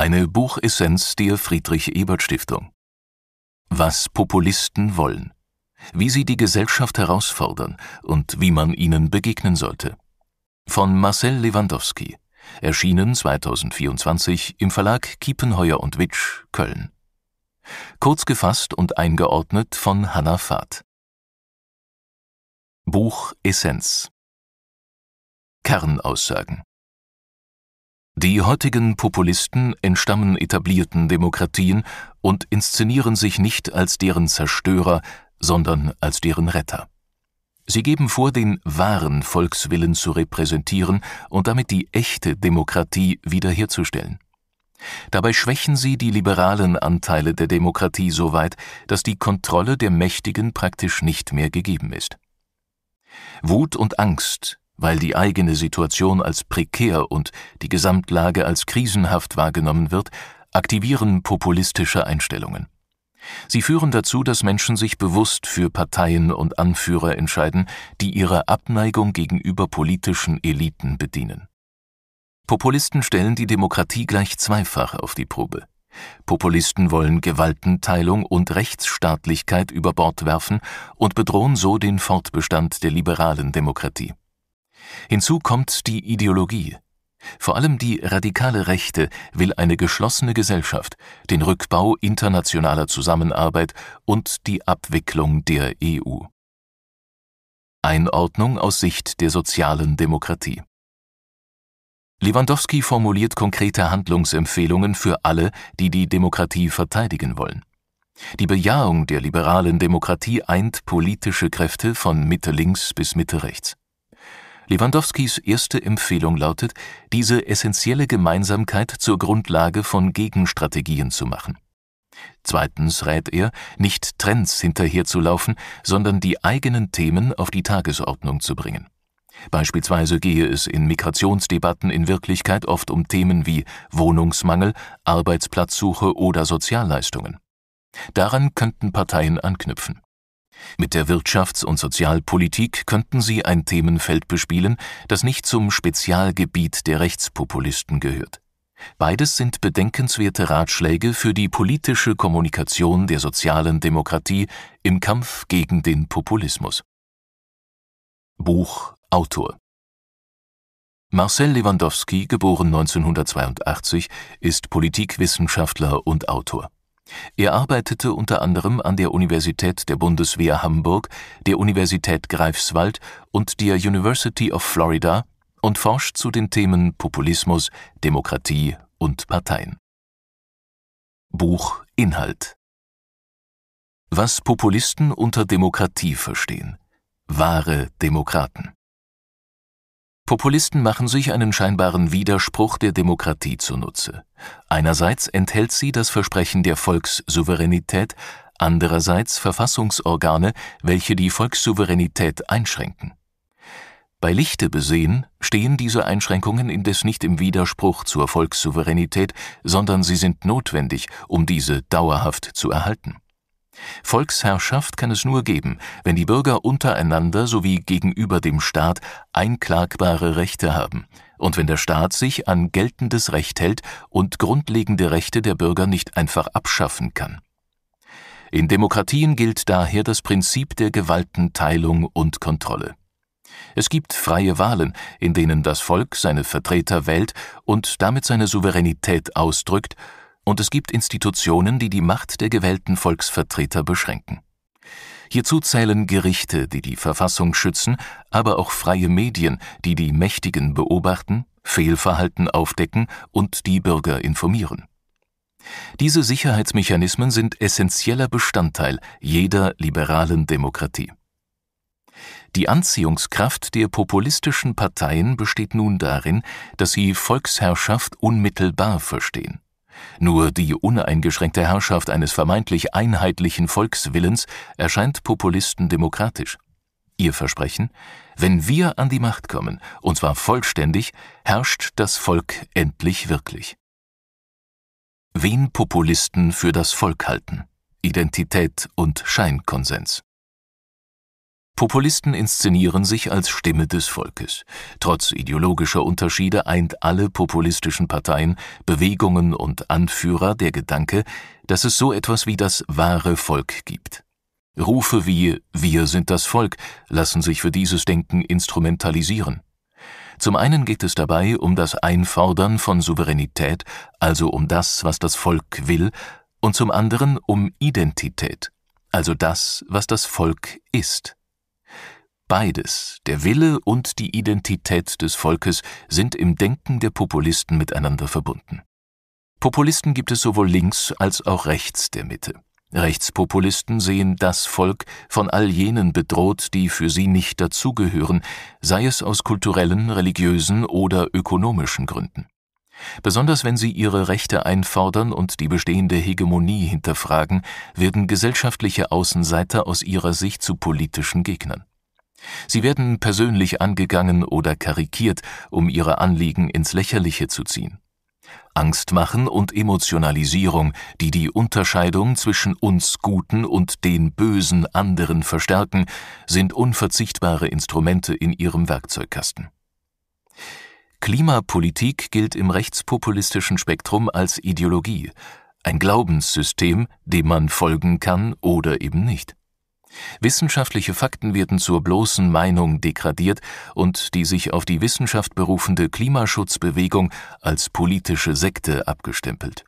Eine Buchessenz der Friedrich-Ebert-Stiftung. Was Populisten wollen. Wie sie die Gesellschaft herausfordern und wie man ihnen begegnen sollte. Von Marcel Lewandowski. Erschienen 2024 im Verlag Kiepenheuer und Witsch, Köln. Kurz gefasst und eingeordnet von Hannah Fahrt. Buch Essenz. Kernaussagen die heutigen Populisten entstammen etablierten Demokratien und inszenieren sich nicht als deren Zerstörer, sondern als deren Retter. Sie geben vor, den wahren Volkswillen zu repräsentieren und damit die echte Demokratie wiederherzustellen. Dabei schwächen sie die liberalen Anteile der Demokratie so weit, dass die Kontrolle der Mächtigen praktisch nicht mehr gegeben ist. Wut und Angst weil die eigene Situation als prekär und die Gesamtlage als krisenhaft wahrgenommen wird, aktivieren populistische Einstellungen. Sie führen dazu, dass Menschen sich bewusst für Parteien und Anführer entscheiden, die ihre Abneigung gegenüber politischen Eliten bedienen. Populisten stellen die Demokratie gleich zweifach auf die Probe. Populisten wollen Gewaltenteilung und Rechtsstaatlichkeit über Bord werfen und bedrohen so den Fortbestand der liberalen Demokratie. Hinzu kommt die Ideologie. Vor allem die radikale Rechte will eine geschlossene Gesellschaft, den Rückbau internationaler Zusammenarbeit und die Abwicklung der EU. Einordnung aus Sicht der sozialen Demokratie. Lewandowski formuliert konkrete Handlungsempfehlungen für alle, die die Demokratie verteidigen wollen. Die Bejahung der liberalen Demokratie eint politische Kräfte von Mitte links bis Mitte rechts. Lewandowskis erste Empfehlung lautet, diese essentielle Gemeinsamkeit zur Grundlage von Gegenstrategien zu machen. Zweitens rät er, nicht Trends hinterherzulaufen, sondern die eigenen Themen auf die Tagesordnung zu bringen. Beispielsweise gehe es in Migrationsdebatten in Wirklichkeit oft um Themen wie Wohnungsmangel, Arbeitsplatzsuche oder Sozialleistungen. Daran könnten Parteien anknüpfen. Mit der Wirtschafts- und Sozialpolitik könnten sie ein Themenfeld bespielen, das nicht zum Spezialgebiet der Rechtspopulisten gehört. Beides sind bedenkenswerte Ratschläge für die politische Kommunikation der sozialen Demokratie im Kampf gegen den Populismus. Buch Autor Marcel Lewandowski, geboren 1982, ist Politikwissenschaftler und Autor. Er arbeitete unter anderem an der Universität der Bundeswehr Hamburg, der Universität Greifswald und der University of Florida und forscht zu den Themen Populismus, Demokratie und Parteien. Buchinhalt Was Populisten unter Demokratie verstehen. Wahre Demokraten. Populisten machen sich einen scheinbaren Widerspruch der Demokratie zunutze. Einerseits enthält sie das Versprechen der Volkssouveränität, andererseits Verfassungsorgane, welche die Volkssouveränität einschränken. Bei Lichte besehen stehen diese Einschränkungen indes nicht im Widerspruch zur Volkssouveränität, sondern sie sind notwendig, um diese dauerhaft zu erhalten Volksherrschaft kann es nur geben, wenn die Bürger untereinander sowie gegenüber dem Staat einklagbare Rechte haben und wenn der Staat sich an geltendes Recht hält und grundlegende Rechte der Bürger nicht einfach abschaffen kann. In Demokratien gilt daher das Prinzip der Gewaltenteilung und Kontrolle. Es gibt freie Wahlen, in denen das Volk seine Vertreter wählt und damit seine Souveränität ausdrückt und es gibt Institutionen, die die Macht der gewählten Volksvertreter beschränken. Hierzu zählen Gerichte, die die Verfassung schützen, aber auch freie Medien, die die Mächtigen beobachten, Fehlverhalten aufdecken und die Bürger informieren. Diese Sicherheitsmechanismen sind essentieller Bestandteil jeder liberalen Demokratie. Die Anziehungskraft der populistischen Parteien besteht nun darin, dass sie Volksherrschaft unmittelbar verstehen. Nur die uneingeschränkte Herrschaft eines vermeintlich einheitlichen Volkswillens erscheint Populisten demokratisch. Ihr Versprechen? Wenn wir an die Macht kommen, und zwar vollständig, herrscht das Volk endlich wirklich. Wen Populisten für das Volk halten? Identität und Scheinkonsens. Populisten inszenieren sich als Stimme des Volkes. Trotz ideologischer Unterschiede eint alle populistischen Parteien, Bewegungen und Anführer der Gedanke, dass es so etwas wie das wahre Volk gibt. Rufe wie Wir sind das Volk lassen sich für dieses Denken instrumentalisieren. Zum einen geht es dabei um das Einfordern von Souveränität, also um das, was das Volk will, und zum anderen um Identität, also das, was das Volk ist. Beides, der Wille und die Identität des Volkes, sind im Denken der Populisten miteinander verbunden. Populisten gibt es sowohl links als auch rechts der Mitte. Rechtspopulisten sehen das Volk von all jenen bedroht, die für sie nicht dazugehören, sei es aus kulturellen, religiösen oder ökonomischen Gründen. Besonders wenn sie ihre Rechte einfordern und die bestehende Hegemonie hinterfragen, werden gesellschaftliche Außenseiter aus ihrer Sicht zu politischen Gegnern. Sie werden persönlich angegangen oder karikiert, um ihre Anliegen ins Lächerliche zu ziehen. Angstmachen und Emotionalisierung, die die Unterscheidung zwischen uns Guten und den bösen anderen verstärken, sind unverzichtbare Instrumente in ihrem Werkzeugkasten. Klimapolitik gilt im rechtspopulistischen Spektrum als Ideologie, ein Glaubenssystem, dem man folgen kann oder eben nicht. Wissenschaftliche Fakten werden zur bloßen Meinung degradiert und die sich auf die Wissenschaft berufende Klimaschutzbewegung als politische Sekte abgestempelt.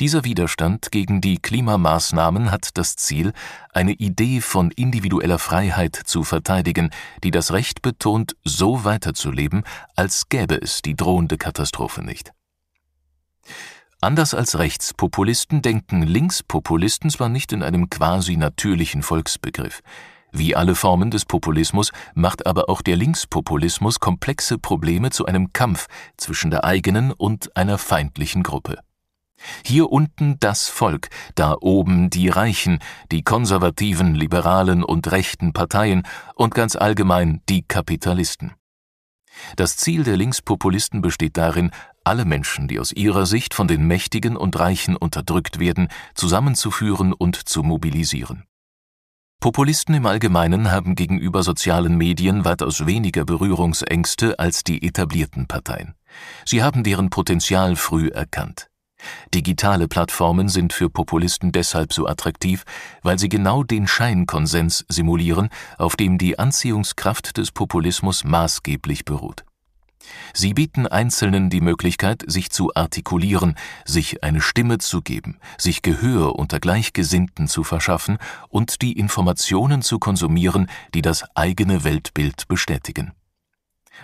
Dieser Widerstand gegen die Klimamaßnahmen hat das Ziel, eine Idee von individueller Freiheit zu verteidigen, die das Recht betont, so weiterzuleben, als gäbe es die drohende Katastrophe nicht. Anders als Rechtspopulisten denken Linkspopulisten zwar nicht in einem quasi natürlichen Volksbegriff. Wie alle Formen des Populismus macht aber auch der Linkspopulismus komplexe Probleme zu einem Kampf zwischen der eigenen und einer feindlichen Gruppe. Hier unten das Volk, da oben die Reichen, die konservativen, liberalen und rechten Parteien und ganz allgemein die Kapitalisten. Das Ziel der Linkspopulisten besteht darin, alle Menschen, die aus ihrer Sicht von den Mächtigen und Reichen unterdrückt werden, zusammenzuführen und zu mobilisieren. Populisten im Allgemeinen haben gegenüber sozialen Medien weitaus weniger Berührungsängste als die etablierten Parteien. Sie haben deren Potenzial früh erkannt. Digitale Plattformen sind für Populisten deshalb so attraktiv, weil sie genau den Scheinkonsens simulieren, auf dem die Anziehungskraft des Populismus maßgeblich beruht. Sie bieten Einzelnen die Möglichkeit, sich zu artikulieren, sich eine Stimme zu geben, sich Gehör unter Gleichgesinnten zu verschaffen und die Informationen zu konsumieren, die das eigene Weltbild bestätigen.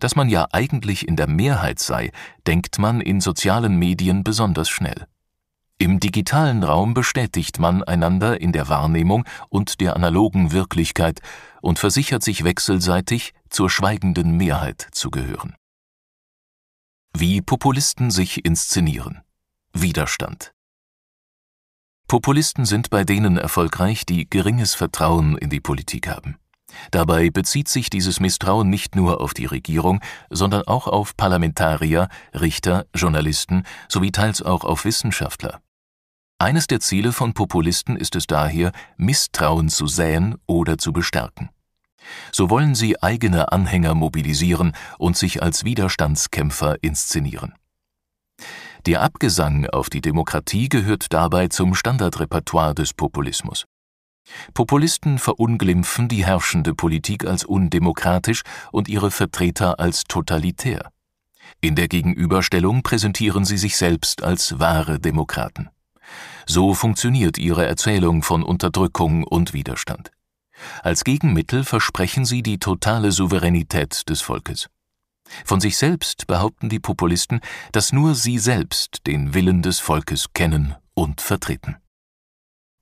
Dass man ja eigentlich in der Mehrheit sei, denkt man in sozialen Medien besonders schnell. Im digitalen Raum bestätigt man einander in der Wahrnehmung und der analogen Wirklichkeit und versichert sich wechselseitig, zur schweigenden Mehrheit zu gehören. Wie Populisten sich inszenieren. Widerstand. Populisten sind bei denen erfolgreich, die geringes Vertrauen in die Politik haben. Dabei bezieht sich dieses Misstrauen nicht nur auf die Regierung, sondern auch auf Parlamentarier, Richter, Journalisten sowie teils auch auf Wissenschaftler. Eines der Ziele von Populisten ist es daher, Misstrauen zu säen oder zu bestärken. So wollen sie eigene Anhänger mobilisieren und sich als Widerstandskämpfer inszenieren. Der Abgesang auf die Demokratie gehört dabei zum Standardrepertoire des Populismus. Populisten verunglimpfen die herrschende Politik als undemokratisch und ihre Vertreter als totalitär. In der Gegenüberstellung präsentieren sie sich selbst als wahre Demokraten. So funktioniert ihre Erzählung von Unterdrückung und Widerstand. Als Gegenmittel versprechen sie die totale Souveränität des Volkes. Von sich selbst behaupten die Populisten, dass nur sie selbst den Willen des Volkes kennen und vertreten.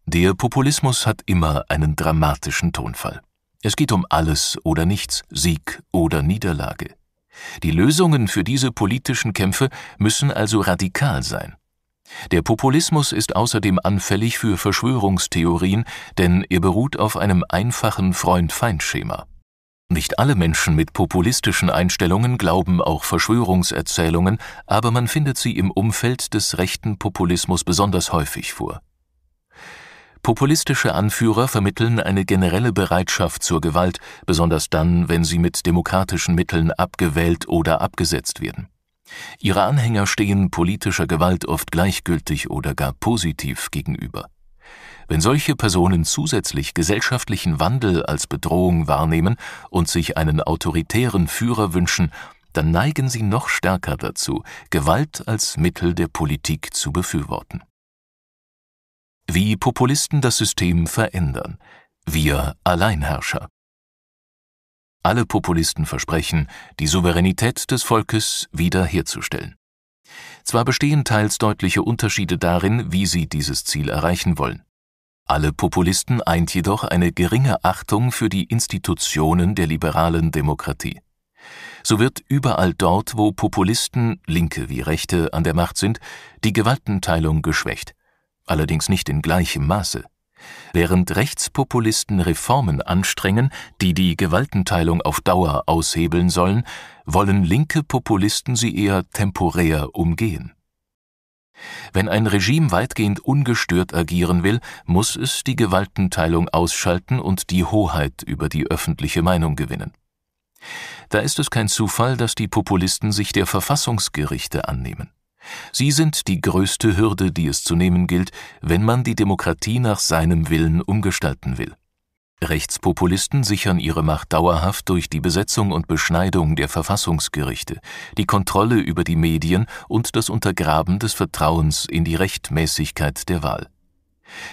Der Populismus hat immer einen dramatischen Tonfall. Es geht um alles oder nichts, Sieg oder Niederlage. Die Lösungen für diese politischen Kämpfe müssen also radikal sein. Der Populismus ist außerdem anfällig für Verschwörungstheorien, denn er beruht auf einem einfachen Freund-Feind-Schema. Nicht alle Menschen mit populistischen Einstellungen glauben auch Verschwörungserzählungen, aber man findet sie im Umfeld des rechten Populismus besonders häufig vor. Populistische Anführer vermitteln eine generelle Bereitschaft zur Gewalt, besonders dann, wenn sie mit demokratischen Mitteln abgewählt oder abgesetzt werden. Ihre Anhänger stehen politischer Gewalt oft gleichgültig oder gar positiv gegenüber. Wenn solche Personen zusätzlich gesellschaftlichen Wandel als Bedrohung wahrnehmen und sich einen autoritären Führer wünschen, dann neigen sie noch stärker dazu, Gewalt als Mittel der Politik zu befürworten. Wie Populisten das System verändern. Wir Alleinherrscher. Alle Populisten versprechen, die Souveränität des Volkes wiederherzustellen. Zwar bestehen teils deutliche Unterschiede darin, wie sie dieses Ziel erreichen wollen. Alle Populisten eint jedoch eine geringe Achtung für die Institutionen der liberalen Demokratie. So wird überall dort, wo Populisten, Linke wie Rechte, an der Macht sind, die Gewaltenteilung geschwächt, allerdings nicht in gleichem Maße. Während Rechtspopulisten Reformen anstrengen, die die Gewaltenteilung auf Dauer aushebeln sollen, wollen linke Populisten sie eher temporär umgehen. Wenn ein Regime weitgehend ungestört agieren will, muss es die Gewaltenteilung ausschalten und die Hoheit über die öffentliche Meinung gewinnen. Da ist es kein Zufall, dass die Populisten sich der Verfassungsgerichte annehmen. Sie sind die größte Hürde, die es zu nehmen gilt, wenn man die Demokratie nach seinem Willen umgestalten will. Rechtspopulisten sichern ihre Macht dauerhaft durch die Besetzung und Beschneidung der Verfassungsgerichte, die Kontrolle über die Medien und das Untergraben des Vertrauens in die Rechtmäßigkeit der Wahl.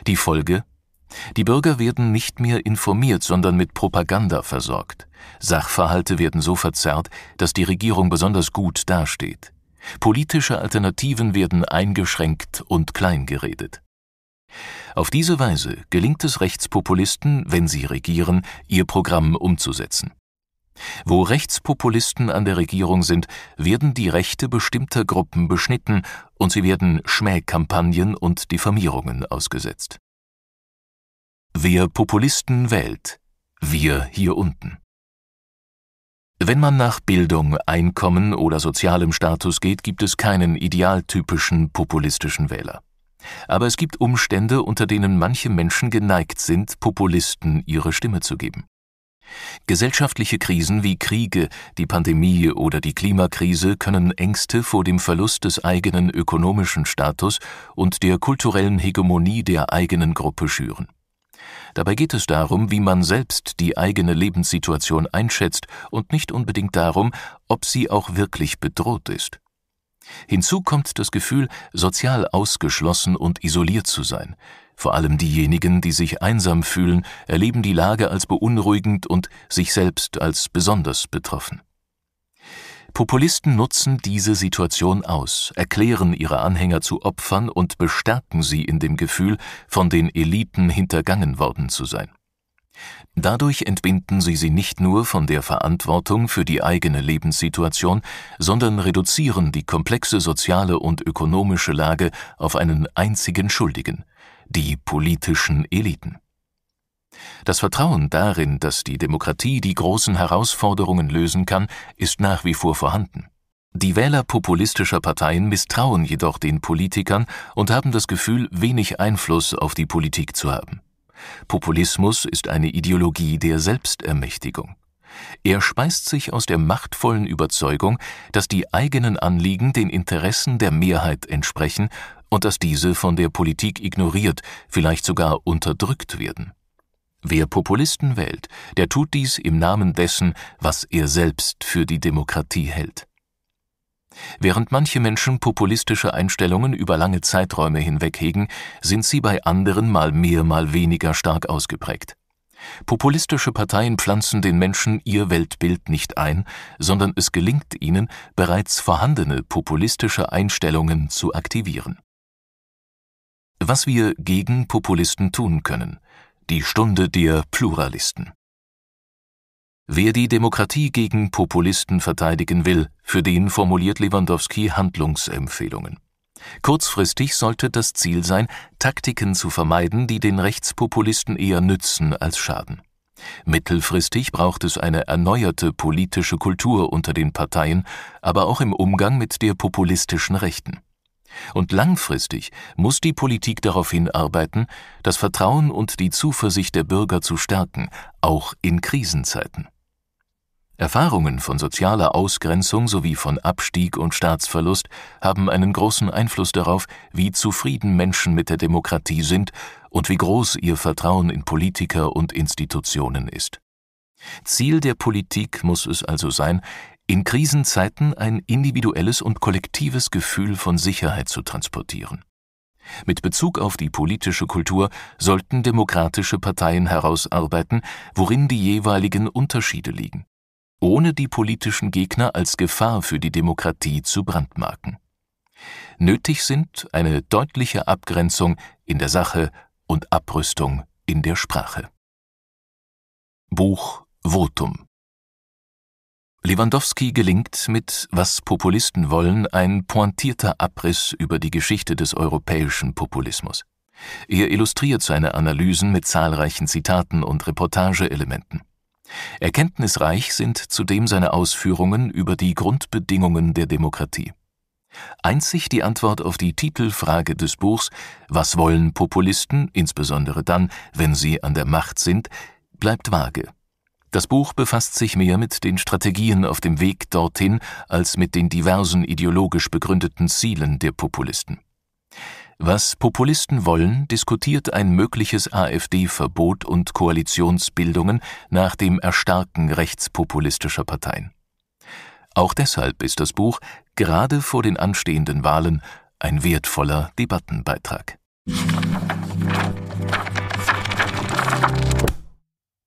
Die Folge? Die Bürger werden nicht mehr informiert, sondern mit Propaganda versorgt. Sachverhalte werden so verzerrt, dass die Regierung besonders gut dasteht. Politische Alternativen werden eingeschränkt und kleingeredet. Auf diese Weise gelingt es Rechtspopulisten, wenn sie regieren, ihr Programm umzusetzen. Wo Rechtspopulisten an der Regierung sind, werden die Rechte bestimmter Gruppen beschnitten und sie werden Schmähkampagnen und Diffamierungen ausgesetzt. Wer Populisten wählt, wir hier unten. Wenn man nach Bildung, Einkommen oder sozialem Status geht, gibt es keinen idealtypischen populistischen Wähler. Aber es gibt Umstände, unter denen manche Menschen geneigt sind, Populisten ihre Stimme zu geben. Gesellschaftliche Krisen wie Kriege, die Pandemie oder die Klimakrise können Ängste vor dem Verlust des eigenen ökonomischen Status und der kulturellen Hegemonie der eigenen Gruppe schüren. Dabei geht es darum, wie man selbst die eigene Lebenssituation einschätzt und nicht unbedingt darum, ob sie auch wirklich bedroht ist. Hinzu kommt das Gefühl, sozial ausgeschlossen und isoliert zu sein. Vor allem diejenigen, die sich einsam fühlen, erleben die Lage als beunruhigend und sich selbst als besonders betroffen. Populisten nutzen diese Situation aus, erklären ihre Anhänger zu Opfern und bestärken sie in dem Gefühl, von den Eliten hintergangen worden zu sein. Dadurch entbinden sie sie nicht nur von der Verantwortung für die eigene Lebenssituation, sondern reduzieren die komplexe soziale und ökonomische Lage auf einen einzigen Schuldigen, die politischen Eliten. Das Vertrauen darin, dass die Demokratie die großen Herausforderungen lösen kann, ist nach wie vor vorhanden. Die Wähler populistischer Parteien misstrauen jedoch den Politikern und haben das Gefühl, wenig Einfluss auf die Politik zu haben. Populismus ist eine Ideologie der Selbstermächtigung. Er speist sich aus der machtvollen Überzeugung, dass die eigenen Anliegen den Interessen der Mehrheit entsprechen und dass diese von der Politik ignoriert, vielleicht sogar unterdrückt werden. Wer Populisten wählt, der tut dies im Namen dessen, was er selbst für die Demokratie hält. Während manche Menschen populistische Einstellungen über lange Zeiträume hinweg hegen, sind sie bei anderen mal mehr, mal weniger stark ausgeprägt. Populistische Parteien pflanzen den Menschen ihr Weltbild nicht ein, sondern es gelingt ihnen, bereits vorhandene populistische Einstellungen zu aktivieren. Was wir gegen Populisten tun können. Die Stunde der Pluralisten. Wer die Demokratie gegen Populisten verteidigen will, für den formuliert Lewandowski Handlungsempfehlungen. Kurzfristig sollte das Ziel sein, Taktiken zu vermeiden, die den Rechtspopulisten eher nützen als schaden. Mittelfristig braucht es eine erneuerte politische Kultur unter den Parteien, aber auch im Umgang mit der populistischen Rechten. Und langfristig muss die Politik darauf hinarbeiten, das Vertrauen und die Zuversicht der Bürger zu stärken, auch in Krisenzeiten. Erfahrungen von sozialer Ausgrenzung sowie von Abstieg und Staatsverlust haben einen großen Einfluss darauf, wie zufrieden Menschen mit der Demokratie sind und wie groß ihr Vertrauen in Politiker und Institutionen ist. Ziel der Politik muss es also sein, in Krisenzeiten ein individuelles und kollektives Gefühl von Sicherheit zu transportieren. Mit Bezug auf die politische Kultur sollten demokratische Parteien herausarbeiten, worin die jeweiligen Unterschiede liegen, ohne die politischen Gegner als Gefahr für die Demokratie zu brandmarken. Nötig sind eine deutliche Abgrenzung in der Sache und Abrüstung in der Sprache. Buch Votum Lewandowski gelingt mit Was Populisten wollen ein pointierter Abriss über die Geschichte des europäischen Populismus. Er illustriert seine Analysen mit zahlreichen Zitaten und Reportageelementen. Erkenntnisreich sind zudem seine Ausführungen über die Grundbedingungen der Demokratie. Einzig die Antwort auf die Titelfrage des Buchs Was wollen Populisten, insbesondere dann, wenn sie an der Macht sind, bleibt vage. Das Buch befasst sich mehr mit den Strategien auf dem Weg dorthin als mit den diversen ideologisch begründeten Zielen der Populisten. Was Populisten wollen, diskutiert ein mögliches AfD-Verbot und Koalitionsbildungen nach dem Erstarken rechtspopulistischer Parteien. Auch deshalb ist das Buch gerade vor den anstehenden Wahlen ein wertvoller Debattenbeitrag.